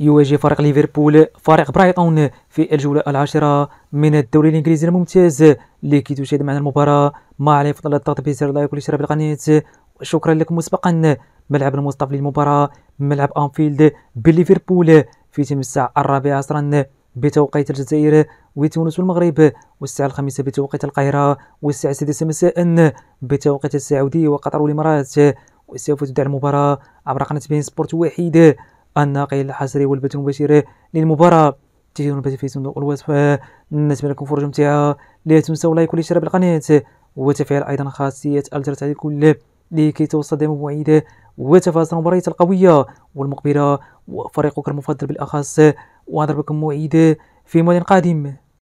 يواجه فريق ليفربول فريق برايتون في الجولة العاشرة من الدوري الإنجليزي الممتاز لكي تشاهد معنا المباراة ما عليه فضل الضغط بزر لايك والاشتراك بالقناة وشكرا لكم مسبقا ملعب المصطفى للمباراة ملعب أنفيلد بليفربول في تم الساعة الرابعة عصرا بتوقيت الجزائر وتونس والمغرب والساعة الخامسة بتوقيت القاهرة والساعة السادسة مساء بتوقيت السعودية وقطر والإمارات وسوف تدعى المباراة عبر قناة بين سبورت وحيدة الناقل الحصري والبث المباشر للمباراة تجدون البث في صندوق الوصف نتمنى لكم فرجة ممتعة لا تنسوا لايك والاشتراك بالقناة وتفعيل أيضا خاصية الجرس على الكل لكي توصل دائما موعد وتفاصيل المباريات القوية والمقبلة وفريقك المفضل بالأخص وأضربكم موعد في موعد قادم